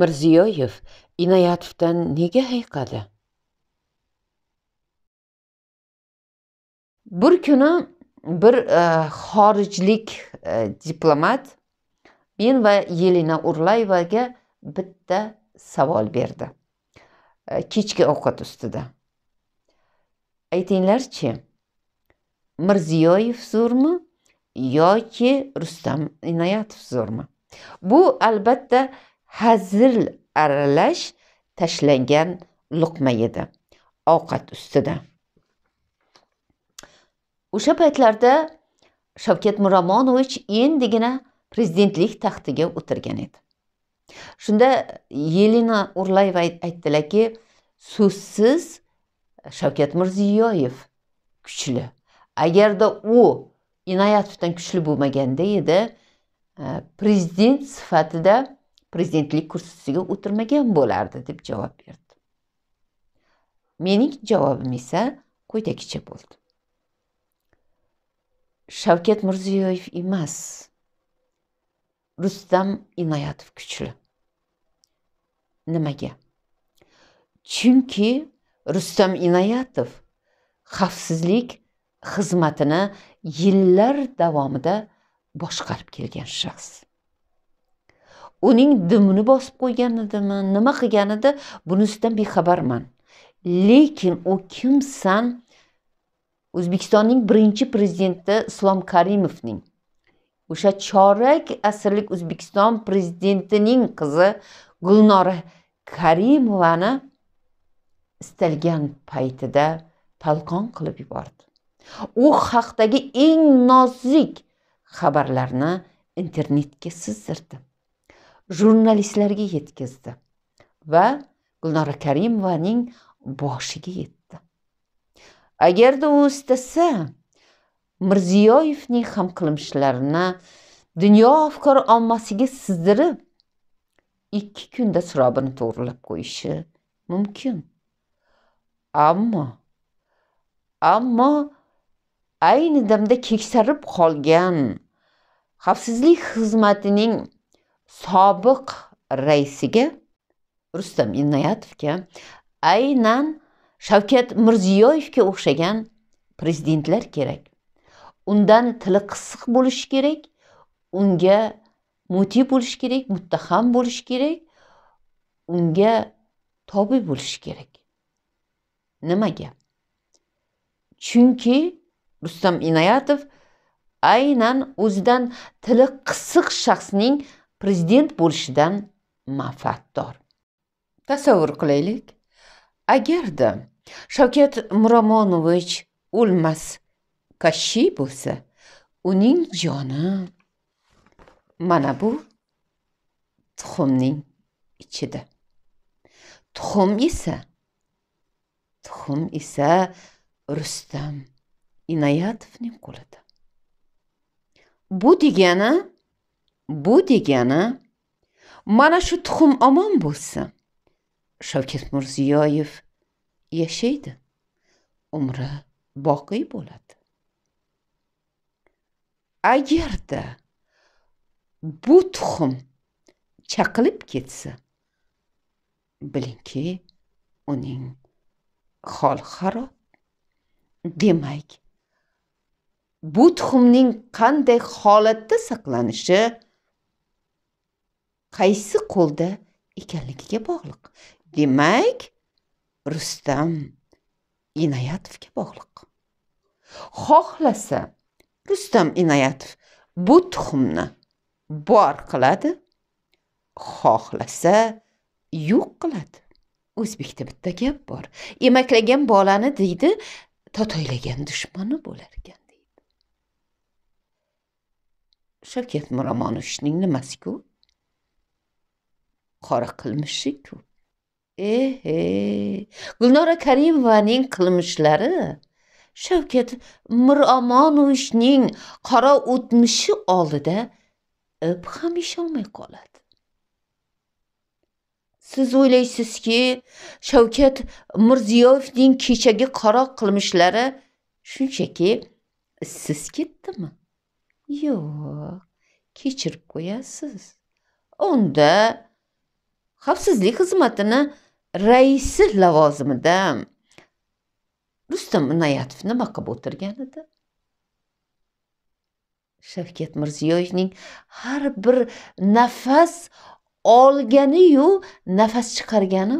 mirziyoyev inoyatovdan nega hayqadi? bir kuni bir e, xorijlik e, diplomat men va Yelena urlayevaga bitta savol berdi e, kechki ovqat ustida aytinglarchi mirziyoyev zo'rmi yoki rustam inoyatov zo'rmi bu albatta hazil aralash tashlangan luqma edi ovqat ustida o'sha paytlarda shavkat miromonovich endigina prezidentlik taxtiga o'tirgan edi shunda yelena urlayeva aytdilarki so'zsiz shavkat mirziyoyev kuchli agarda u inoyatovdan kuchli bo'lmaganda edi eh, prezident sifatida prezidentlik kursisiga o'tirmagan bo'lardi deb javob berdi mening javobim esa quyidagicha bo'ldi shavkat mirziyoyev emas rustam inoyatov kuchli nimaga chunki rustam inoyatov xavfsizlik xizmatini yillar davomida boshqarib kelgan shaxs uning dumini bosib edimi nima qilganida bunisidan bexabarman lekin u kimsan o'zbekistonning birinchi prezidenti islom karimovning o'sha chorak asrlik o'zbekiston prezidentining qizi gulnora karimovani istalgan paytida talqon qilib yubordi u haqdagi eng nozik xabarlarni internetga sizdirdi jurnalistlarga yetkazdi va gulnora karimovaning boshiga yetdi agarda u istasa mirziyoyevning ham qilmishlarini dunyo afkor ommasiga sizdirib ikki kunda surobini to'g'irlab qo'yishi mumkin ammo ammo ayni damda keksarib qolgan xavfsizlik xizmatining sobiq raisiga rustam inoyatovga aynan shavkat mirziyoyevga o'xshagan prezidentlar kerak undan tili qisiq bo'lishi kerak unga muti bo'lishi kerak muttaham bo'lishi kerak unga tobi bo'lishi kerak nimaga chunki rustam inoyatov aynan o'zidan tili qisiq shaxsning prezident bo'lishidan manfaatdor tasavvur qilaylik agarda shavkat miromonovich o'lmas kashshiy bo'lsa uning joni mana bu tuxumning ichida tuxum esa tuxum esa rustam inoyatovning qo'lida bu degani Bu degani mana shu tuxum omon bo'lsa Shavkat Mirziyoyev yashaydi. Umri boqiy bo'ladi. Agarda bu tuxum chaqilib ketsa, bilingki, uning hol xarob. Demak, bu tuxumning qanday holatda saqlanishi qaysi qo'lda ekanligiga bog'liq demak rustam inoyatovga bog'liq xohlasa rustam inoyatov bu tuxumni bor qiladi xohlasa yo'q qiladi o'zbekda bitta gap bor emaklagan bolani deydi totoylagan dushmani bo'larkan deydi shavkat miromonovichning nimasiku qora qilmishiku ehe gulnora karimovaning qilmishlari shavkat miromonovichning qora o'tmishi oldida ip ham yecholmay qoladi siz o'ylaysizki shavkat mirziyoyevning kechagi qora qilmishlari shunchaki izsiz ketdimi yo'q kechirib qo'yasiz unda xavfsizlik xizmatini raisi lavozimida rustam inoyatov nima qilib o'tirgan edi shavkat mirziyoyevning har bir nafas olganiyu nafas chiqargani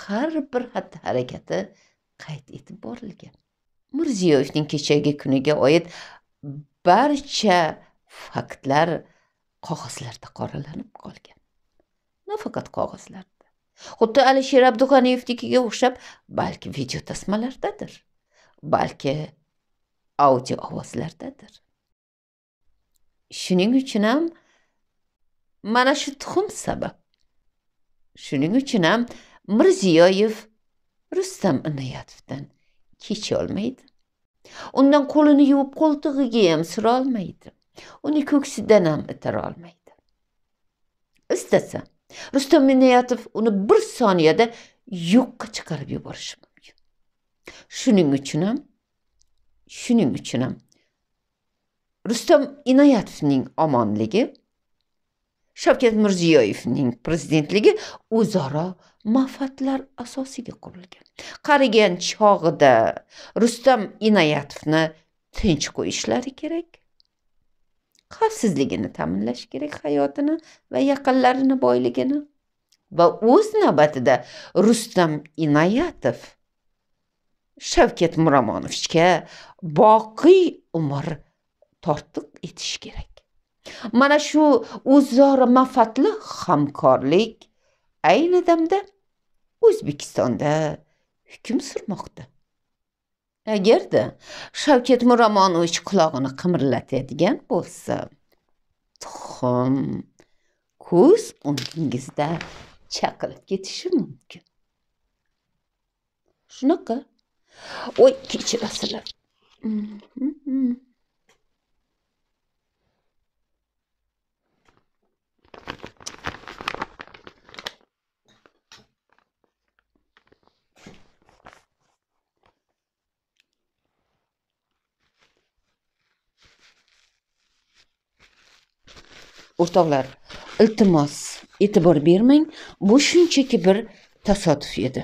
har bir xatti harakati qayd etib borilgan mirziyoyevning kechagi kuniga oid barcha faktlar qog'ozlarda qoralanib qolgan nafaqat qog'ozlarda xuddi alisher abdug'aniyevnikiga o'xshab balki video tasmalardadir balki audio ovozlardadir shuning uchun ham mana shu tuxum sabab shuning uchun ham mirziyoyev rustam inoyatovdan kecholmaydi undan qo'lini yuvib qo'ltig'iga ham surolmaydi uni ko'ksidan ham itara olmaydi istasa rustam minayatov uni bir soniyada yo'qqa chiqarib yuborishi mumkin shuning uchun ham shuning uchun ham rustam inoyatovning omonligi shavkat mirziyoyevning prezidentligi o'zaro manfaatlar asosiga qurilgan qarigan chog'ida rustam inoyatovni tinch qo'yishlari kerak xavfsizligini ta'minlash kerak hayotini va yaqinlarini boyligini va o'z navbatida rustam inoyatov shavkat miromonovichga boqiy umr tortiq etish kerak mana shu o'zaro manfaatli hamkorlik ayni damda o'zbekistonda hukm surmoqda agarda shavkat miromonovich qulog'ini qimirlatadigan bo'lsa tuxum ko'z o'ngingizda chaqilib ketishi mumkin shunaqa o'y kechirasizlar mm-hmm. o'rtoqlar iltimos e'tibor bermang bu shunchaki bir tasodif edi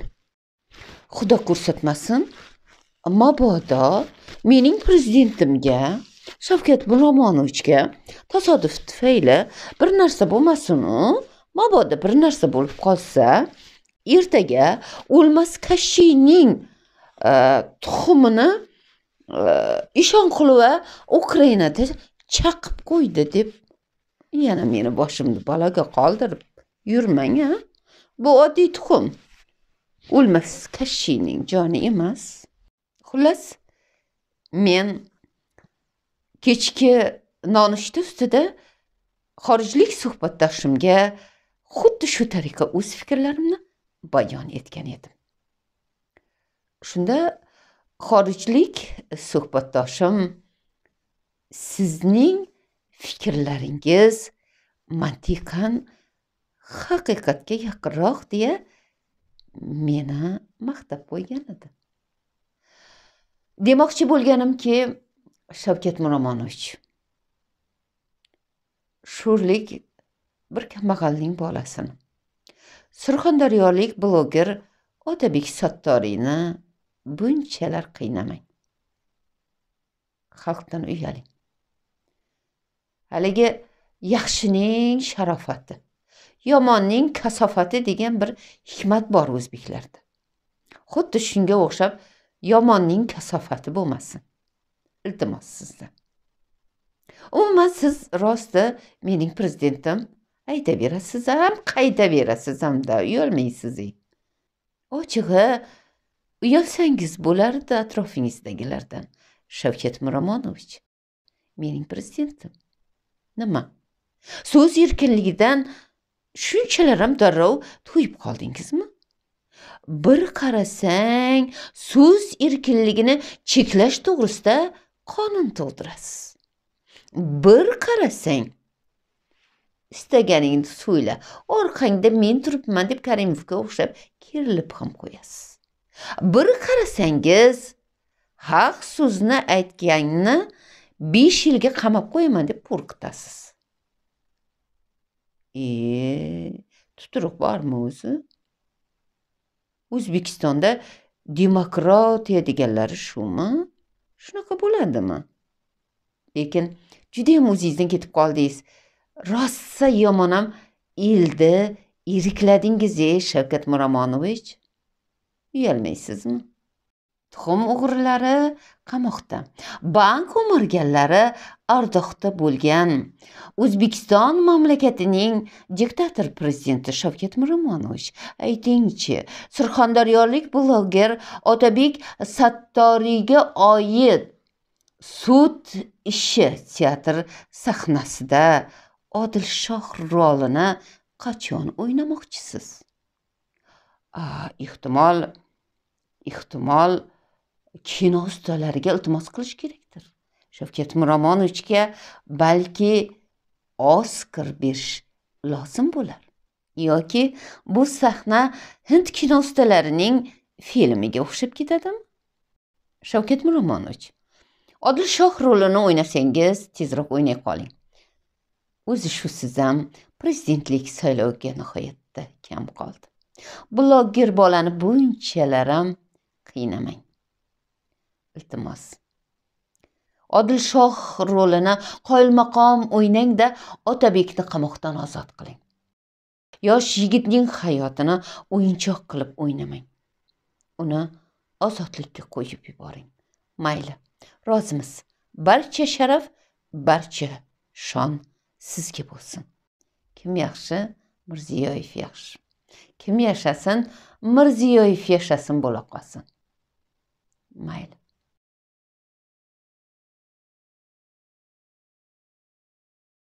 xudo ko'rsatmasin mabodo mening prezidentimga shavkat miromonovichga tasodif tufayli bir narsa bo'lmasinu mabodo bir narsa bo'lib qolsa ertaga o'lmas kashiyning e, tuxumini e, ishonqulova ukrainada chaqib qo'ydi deb yana meni boshimni baloga qoldirib yurmang a bu oddiy tuxum o'lmas kashshiyning joni emas xullas men kechki nonushta ustida xorijlik suhbatdoshimga xuddi shu tariqa o'z fikrlarimni bayon etgan edim shunda xorijlik suhbatdoshim sizning fikrlaringiz mantiqan haqiqatga yaqinroq deya meni maqtab qo'ygan edi demoqchi bo'lganimki shavkat miromonovich sho'rlik bir kambag'alning bolasini surxondaryolik bloger otabek sattoriyni bunchalar qiynamang xalqdan uyaling haligi yaxshining sharofati yomonning kasofati degan bir hikmat bor o'zbeklarda xuddi shunga o'xshab yomonning kasofati bo'lmasin iltimos sizdan umuman siz rosti mening prezidentim aytaverasiz ham qaytaverasiz hamda uyalmaysiz ochig'i uyalsangiz bo'lardi atrofingizdagilardan shavkat miromonovich mening prezidentim nima so'z erkinligidan shunchalar ham darrov to'yib qoldingizmi bir qarasang so'z erkinligini cheklash to'g'risida qonun to'ldirasiz bir qarasang istaganingni so'yla orqangda men turibman deb karimovga o'xshab kerilib ham qo'yasiz bir qarasangiz haq so'zni aytganni besh yilga qamab qo'yaman deb qo'rqitasiz e tuturuq bormi o'zi o'zbekistonda demokratiya deganlari shumi shunaqa bo'ladimi lekin judayam o'zingizdan ketib qoldingiz yomon ham elni erikladingiz e shavkat miromonovich uyalmaysizmi tuxum o'g'rilari qamoqda bank o'mirganlari ardoqda bo'lgan o'zbekiston mamlakatining diktator prezidenti shavkat miromonovich aytingchi surxondaryolik bloger otabek sattoriyga oid sud ishi teatr sahnasida odilshoh rolini qachon o'ynamoqchisiz ehtimol ehtimol kino ustalariga iltimos qilish kerakdir shavkat miromonovichga balki oskar berish lozim bo'lar yoki bu sahna hind kino ustalarining filmiga o'xshab ketadimi shavkat miromonovich odil shoh rolini o'ynasangiz tezroq o'ynay qoling o'zi shu siz ham prezidentlik sayloviga nihoyatda kam qoldi bloger bolani bunchalar ham qiynamang iltimos odilshoh rolini qoyilmaqom o'ynangda otabekni qamoqdan ozod qiling yosh yigitning hayotini o'yinchoq qilib o'ynamang uni ozodlikka qo'yib yuboring mayli rozimiz barcha sharaf barcha shon sizga bo'lsin kim yaxshi mirziyoyev yaxshi kim yashasin mirziyoyev yashasin bo'la qolsin mayli